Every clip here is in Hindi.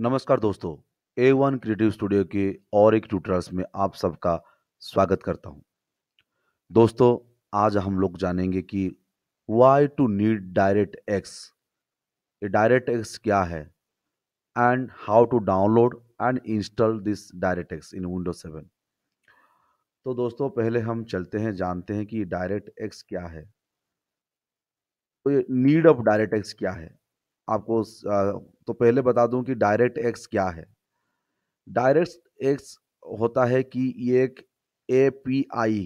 नमस्कार दोस्तों ए वन क्रिएटिव स्टूडियो के और एक ट्यूटर्स में आप सबका स्वागत करता हूं दोस्तों आज हम लोग जानेंगे कि why to need DirectX ये डायरेक्ट एक्स क्या है and how to download and install this DirectX in window seven तो दोस्तों पहले हम चलते हैं जानते हैं कि डायरेक्ट एक्स क्या है तो ये नीड ऑफ डायरेक्ट एक्स क्या है आपको तो पहले बता दूं कि डायरेक्ट एक्स क्या है डायरेक्ट एक्स होता है कि ये एक ए पी आई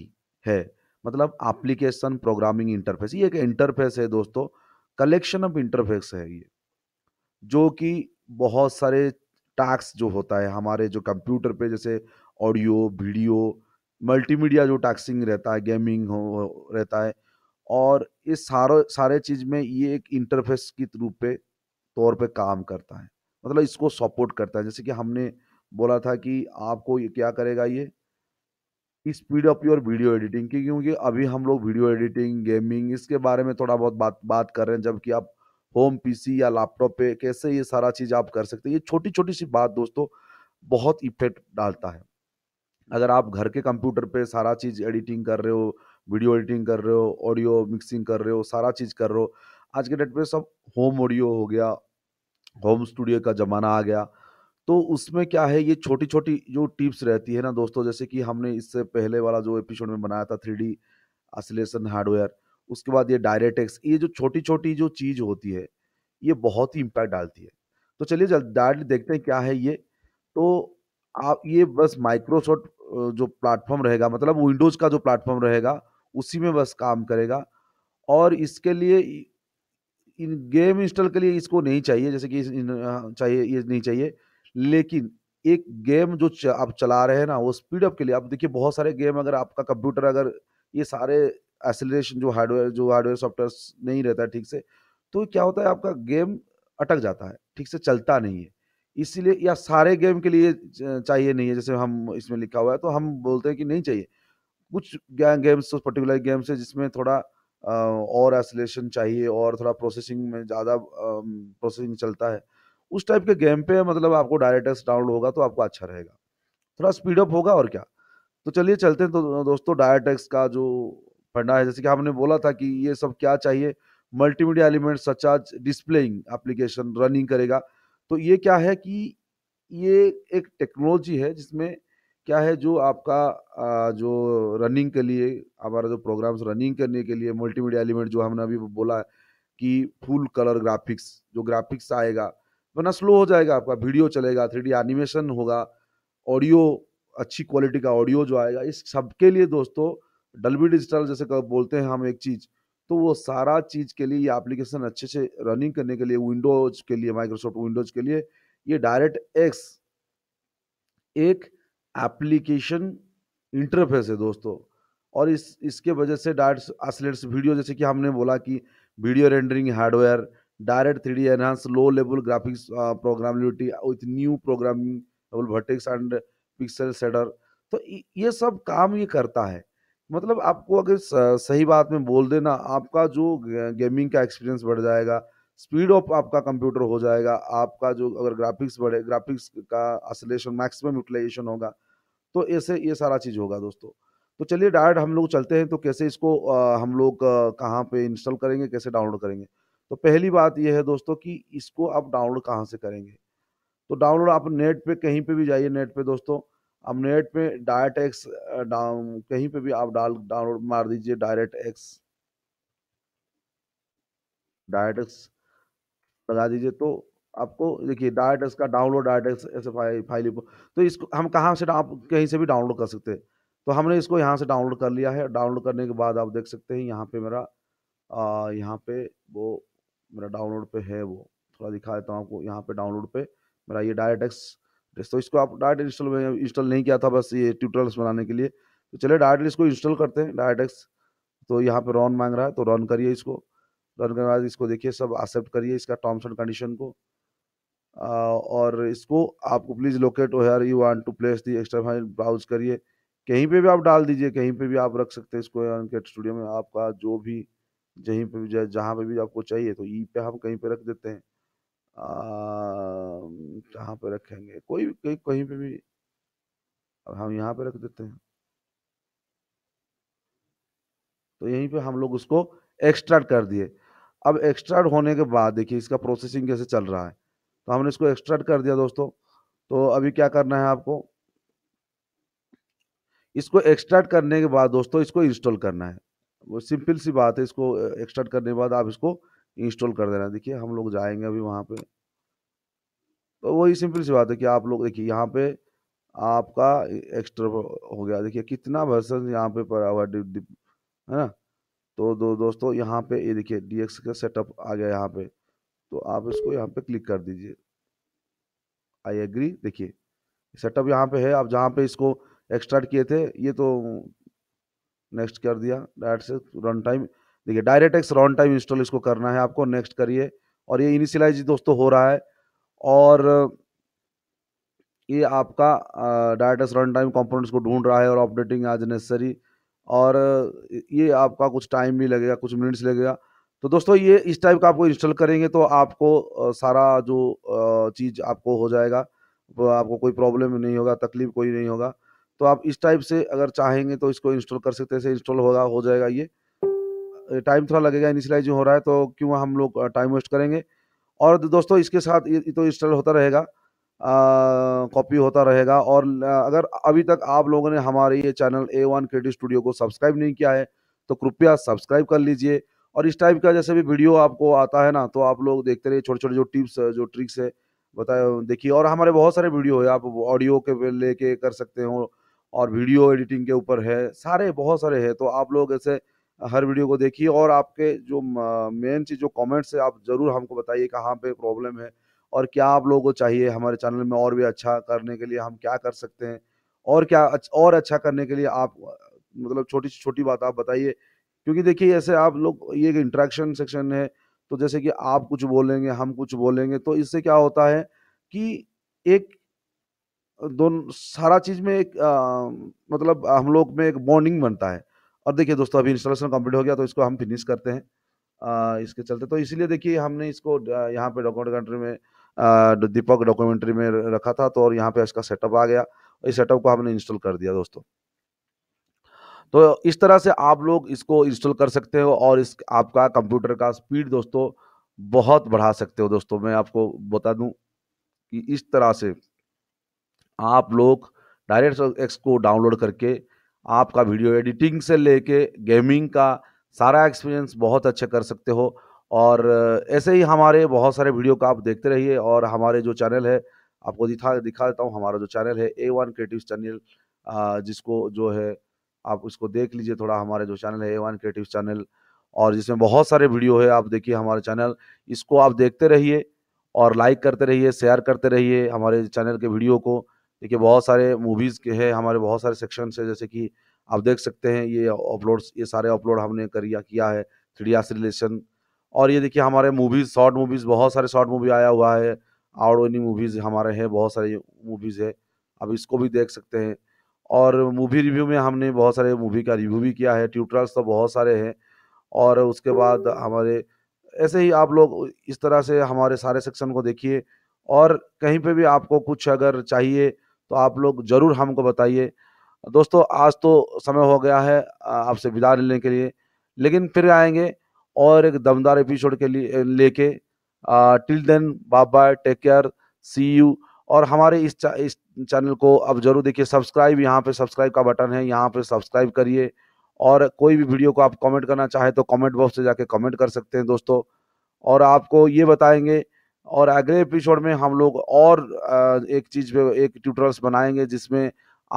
है मतलब एप्लीकेशन प्रोग्रामिंग इंटरफेस ये एक इंटरफेस है दोस्तों कलेक्शन ऑफ इंटरफेस है ये जो कि बहुत सारे टास्क जो होता है हमारे जो कंप्यूटर पे जैसे ऑडियो वीडियो मल्टीमीडिया जो टास्किंग रहता है गेमिंग हो रहता है और इस सारो सारे चीज़ में ये एक इंटरफेस की रूप पे तौर पे काम करता है मतलब इसको सपोर्ट करता है जैसे कि हमने बोला था कि आपको ये क्या करेगा ये speed of your video editing की क्योंकि अभी हम लोग वीडियो एडिटिंग गेमिंग इसके बारे में थोड़ा बहुत बात बात कर रहे हैं जबकि आप होम पीसी या लैपटॉप पे कैसे ये सारा चीज़ आप कर सकते हैं ये छोटी छोटी सी बात दोस्तों बहुत इफेक्ट डालता है अगर आप घर के कंप्यूटर पे सारा चीज़ एडिटिंग कर रहे हो वीडियो एडिटिंग कर रहे हो ऑडियो मिक्सिंग कर रहे हो सारा चीज़ कर रहे हो आज के डेट पे सब होम ऑडियो हो गया होम स्टूडियो का ज़माना आ गया तो उसमें क्या है ये छोटी छोटी जो टिप्स रहती है ना दोस्तों जैसे कि हमने इससे पहले वाला जो एपिसोड में बनाया था थ्री डी हार्डवेयर उसके बाद ये डायरेटेक्स ये जो छोटी छोटी जो चीज़ होती है ये बहुत ही इम्पैक्ट डालती है तो चलिए डायरेक्टली देखते हैं क्या है ये तो आप ये बस माइक्रोसॉफ्ट जो प्लेटफॉर्म रहेगा मतलब विंडोज़ का जो प्लेटफॉर्म रहेगा उसी में बस काम करेगा और इसके लिए इन गेम इंस्टॉल के लिए इसको नहीं चाहिए जैसे कि चाहिए ये नहीं चाहिए लेकिन एक गेम जो आप चला रहे हैं ना वो स्पीड अप के लिए आप देखिए बहुत सारे गेम अगर आपका कंप्यूटर अगर ये सारे एसिलेशन जो हार्डवेयर जो हार्डवेयर सॉफ्टवेयर नहीं रहता है ठीक से तो क्या होता है आपका गेम अटक जाता है ठीक से चलता नहीं है इसीलिए या सारे गेम के लिए चाहिए नहीं है जैसे हम इसमें लिखा हुआ है तो हम बोलते हैं कि नहीं चाहिए कुछ गेम्स तो पर्टिकुलर गेम्स है जिसमें थोड़ा और एसोलेशन चाहिए और थोड़ा प्रोसेसिंग में ज़्यादा प्रोसेसिंग चलता है उस टाइप के गेम पे मतलब आपको डायरेक्टर्स डाउनलोड होगा तो आपको अच्छा रहेगा थोड़ा स्पीड अप होगा और क्या तो चलिए चलते हैं तो दोस्तों डायरेक्टर्स का जो पढ़ना है जैसे कि हमने बोला था कि ये सब क्या चाहिए मल्टीमीडिया एलिमेंट सच आज डिस्प्लेइंग एप्लीकेशन रनिंग करेगा तो ये क्या है कि ये एक टेक्नोलॉजी है जिसमें क्या है जो आपका आ, जो रनिंग के लिए हमारा जो प्रोग्राम्स रनिंग करने के लिए मल्टीमीडिया एलिमेंट जो हमने अभी बोला कि फुल कलर ग्राफिक्स जो ग्राफिक्स आएगा वरना स्लो हो जाएगा आपका वीडियो चलेगा थ्री एनिमेशन होगा ऑडियो अच्छी क्वालिटी का ऑडियो जो आएगा इस सबके लिए दोस्तों डलबी डिजिटल जैसे बोलते हैं हम एक चीज़ तो वो सारा चीज़ के लिए ये एप्लीकेशन अच्छे से रनिंग करने के लिए विंडोज के लिए माइक्रोसॉफ्ट विंडोज के लिए ये डायरेक्ट एक्स एक एप्लीकेशन इंटरफेस है दोस्तों और इस इसके वजह से डायरेक्ट असलेट्स वीडियो जैसे कि हमने बोला कि video rendering hardware direct three D enhance low level graphics programmability with new programming level vertex and pixel shader तो ये सब काम ये करता है मतलब आपको अगर सही बात में बोल देना आपका जो गेमिंग का एक्सपीरियंस बढ़ जाएगा स्पीड ऑफ आपका कंप्यूटर हो जाएगा आपका जो अगर ग्राफिक्स बढ़े ग्राफिक्स का असलेशन मैक्सिमम यूटिलाइजेशन होगा तो ऐसे ये सारा चीज़ होगा दोस्तों तो चलिए डायरेक्ट हम लोग चलते हैं तो कैसे इसको हम लोग कहाँ पे इंस्टॉल करेंगे कैसे डाउनलोड करेंगे तो पहली बात यह है दोस्तों कि इसको आप डाउनलोड कहाँ से करेंगे तो डाउनलोड आप नेट पे कहीं पे भी जाइए नेट पे दोस्तों आप नेट पे डायरेक्ट एक्स डाउन कहीं पे भी आप डाल डाउनलोड मार दीजिए डायरेक्ट एक्स डायरेक्ट एक्स लगा दीजिए तो आपको देखिए डायट का डाउनलोड डायट ऐसे फाइल तो इसको हम कहाँ से आप कहीं से भी डाउनलोड कर सकते हैं तो हमने इसको यहाँ से डाउनलोड कर लिया है डाउनलोड करने के बाद आप देख सकते हैं यहाँ पे मेरा यहाँ पे वो मेरा डाउनलोड पे है वो थोड़ा दिखा देता हूँ आपको यहाँ पे डाउनलोड पे मेरा ये डायरेक्ट एक्स तो इसको आप डायरेक्ट इंस्टॉल में इंस्टॉल नहीं किया था बस ये ट्यूटोरियल्स बनाने के लिए तो चलिए डायरेक्ट इसको इंस्टॉल करते हैं डायरेक्ट तो यहाँ पे रॉन मांग रहा है तो रॉन करिए इसको रन करने के बाद इसको देखिए सब एक्सेप्ट करिए इसका टर्म्स एंड कंडीशन को और इसको आपको प्लीज़ लोकेट हो यार you want to place the extra file browse करिए कहीं पे भी आप डाल दीजिए कहीं पे भी आप रख सकते हैं इसको अनकेट स्टूडियो में आपका जो भी जहीं पे भी जहाँ पे भी आपको चाहिए तो ई पे हम कहीं पे रख देते हैं कहाँ पे रखेंगे कोई भी कहीं कहीं पे भी अब हम यहाँ पे रख देते हैं तो यहीं पे हम लोग उसको एक्स्ट्रा कर दिए अब एक्स्ट्रा होने के बाद देखिए इसका प्रोसेसिंग कैसे चल रहा है तो हमने इसको एक्सट्रैक्ट कर दिया दोस्तों तो अभी क्या करना है आपको इसको एक्सट्रैक्ट करने के बाद दोस्तों इसको इंस्टॉल करना है वो सिंपल सी बात है इसको एक्सट्रैक्ट करने के बाद आप इसको इंस्टॉल कर देना देखिए हम लोग जाएंगे अभी वहाँ पे तो वही सिंपल सी बात है कि आप लोग देखिए यहाँ पे आपका एक्स्ट्रा हो गया देखिए कितना वर्सन यहाँ पे पड़ा हुआ है ना तो दो दोस्तों यहाँ पे ये यह देखिए डीएक्स का सेटअप आ गया यहाँ पे तो आप इसको यहाँ पे क्लिक कर दीजिए आई एग्री देखिए सेटअप यहाँ पे है आप जहाँ पे इसको एक्सट्रैक्ट किए थे ये तो नेक्स्ट कर दिया डायरेक्ट से रन टाइम देखिए DirectX run time install इसको करना है आपको नेक्स्ट करिए और ये इनिशियलाइज दोस्तों हो रहा है और ये आपका DirectX run time components को ढूंढ रहा है और अपडेटिंग आज नेसेसरी और ये आपका कुछ टाइम भी लगेगा कुछ मिनट्स लगेगा तो दोस्तों ये इस टाइप का आपको इंस्टॉल करेंगे तो आपको सारा जो चीज़ आपको हो जाएगा आपको कोई प्रॉब्लम नहीं होगा तकलीफ कोई नहीं होगा तो आप इस टाइप से अगर चाहेंगे तो इसको इंस्टॉल कर सकते हैं इंस्टॉल होगा हो जाएगा ये टाइम थोड़ा लगेगा इनिशलाइज हो रहा है तो क्यों हम लोग टाइम वेस्ट करेंगे और दोस्तों इसके साथ ये तो इंस्टॉल होता रहेगा कॉपी होता रहेगा और अगर अभी तक आप लोगों ने हमारे ये चैनल ए वन स्टूडियो को सब्सक्राइब नहीं किया है तो कृपया सब्सक्राइब कर लीजिए और इस टाइप का जैसे भी वीडियो आपको आता है ना तो आप लोग देखते रहिए छोटे छोटे जो टिप्स जो ट्रिक्स है बताए देखिए और हमारे बहुत सारे वीडियो है आप ऑडियो के लेके कर सकते हो और वीडियो एडिटिंग के ऊपर है सारे बहुत सारे है तो आप लोग ऐसे हर वीडियो को देखिए और आपके जो मेन चीज़ जो कमेंट्स है आप ज़रूर हमको बताइए कहाँ पे प्रॉब्लम है और क्या आप लोगों को चाहिए हमारे चैनल में और भी अच्छा करने के लिए हम क्या कर सकते हैं और क्या और अच्छा करने के लिए आप मतलब छोटी छोटी बात आप बताइए क्योंकि देखिए ऐसे आप लोग ये इंट्रैक्शन सेक्शन है तो जैसे कि आप कुछ बोलेंगे हम कुछ बोलेंगे तो इससे क्या होता है कि एक दोनों सारा चीज़ में एक आ, मतलब हम लोग में एक बॉन्डिंग बनता है और देखिए दोस्तों अभी इंस्टॉलेशन कंप्लीट हो गया तो इसको हम फिनिश करते हैं आ, इसके चलते तो इसीलिए देखिए हमने इसको यहाँ पे डॉक्यूमेंट कंट्री में आ, दीपक डॉक्यूमेंट्री में रखा था तो और यहाँ पे इसका सेटअप आ गया इस सेटअप को हमने इंस्टॉल कर दिया दोस्तों तो इस तरह से आप लोग इसको इंस्टॉल कर सकते हो और इस आपका कंप्यूटर का स्पीड दोस्तों बहुत बढ़ा सकते हो दोस्तों मैं आपको बता दूं कि इस तरह से आप लोग डायरेक्ट एक्स को डाउनलोड करके आपका वीडियो एडिटिंग से लेके गेमिंग का सारा एक्सपीरियंस बहुत अच्छा कर सकते हो और ऐसे ही हमारे बहुत सारे वीडियो का आप देखते रहिए और हमारे जो चैनल है आपको दिखा दिखा देता हूँ हमारा जो चैनल है ए वन क्रिएटिव चैनल जिसको जो है आप उसको देख लीजिए थोड़ा हमारे जो चैनल है ए वन क्रिएटिव चैनल और जिसमें बहुत सारे वीडियो है आप देखिए हमारे चैनल इसको आप देखते रहिए और लाइक करते रहिए शेयर करते रहिए हमारे चैनल के वीडियो को देखिए बहुत सारे मूवीज़ के हैं हमारे बहुत सारे सेक्शन है जैसे कि आप देख सकते हैं ये अपलोड ये सारे अपलोड हमने करिया किया है थ्री रिलेशन और ये देखिए हमारे मूवीज़ शॉर्ट मूवीज़ बहुत सारे शॉर्ट मूवी आया हुआ है आउट मूवीज़ हमारे हैं बहुत सारे मूवीज़ है आप इसको भी देख सकते हैं और मूवी रिव्यू में हमने बहुत सारे मूवी का रिव्यू भी किया है ट्यूटर्स तो बहुत सारे हैं और उसके बाद हमारे ऐसे ही आप लोग इस तरह से हमारे सारे सेक्शन को देखिए और कहीं पे भी आपको कुछ अगर चाहिए तो आप लोग ज़रूर हमको बताइए दोस्तों आज तो समय हो गया है आपसे विदा लेने के लिए लेकिन फिर आएंगे और एक दमदार एपिसोड के लिए लेके till then bye bye take care see you और हमारे इस, इस चैनल को अब जरूर देखिए सब्सक्राइब यहाँ पे सब्सक्राइब का बटन है यहाँ पे सब्सक्राइब करिए और कोई भी वीडियो को आप कमेंट करना चाहे तो कमेंट बॉक्स से जाके कमेंट कर सकते हैं दोस्तों और आपको ये बताएंगे और अगले एपिसोड में हम लोग और एक चीज़ पे एक ट्यूटोरियल्स बनाएंगे जिसमें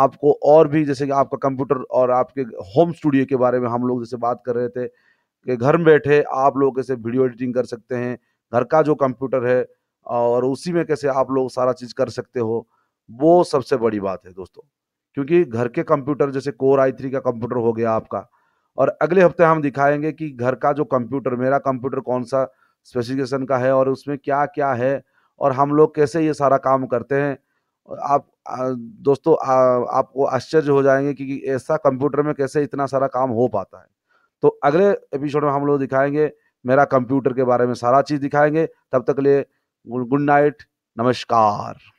आपको और भी जैसे कि आपका कंप्यूटर और आपके होम स्टूडियो के बारे में हम लोग जैसे बात कर रहे थे कि घर में बैठे आप लोग कैसे वीडियो एडिटिंग कर सकते हैं घर का जो कंप्यूटर है और उसी में कैसे आप लोग सारा चीज़ कर सकते हो वो सबसे बड़ी बात है दोस्तों क्योंकि घर के कंप्यूटर जैसे कोर आई थ्री का कंप्यूटर हो गया आपका और अगले हफ्ते हम दिखाएंगे कि घर का जो कंप्यूटर मेरा कंप्यूटर कौन सा स्पेसिफिकेशन का है और उसमें क्या क्या है और हम लोग कैसे ये सारा काम करते हैं आप दोस्तों आ, आपको आश्चर्य हो जाएंगे कि ऐसा कंप्यूटर में कैसे इतना सारा काम हो पाता है तो अगले एपिसोड में हम लोग दिखाएंगे मेरा कंप्यूटर के बारे में सारा चीज़ दिखाएंगे तब तक लिए गुड नाइट नमस्कार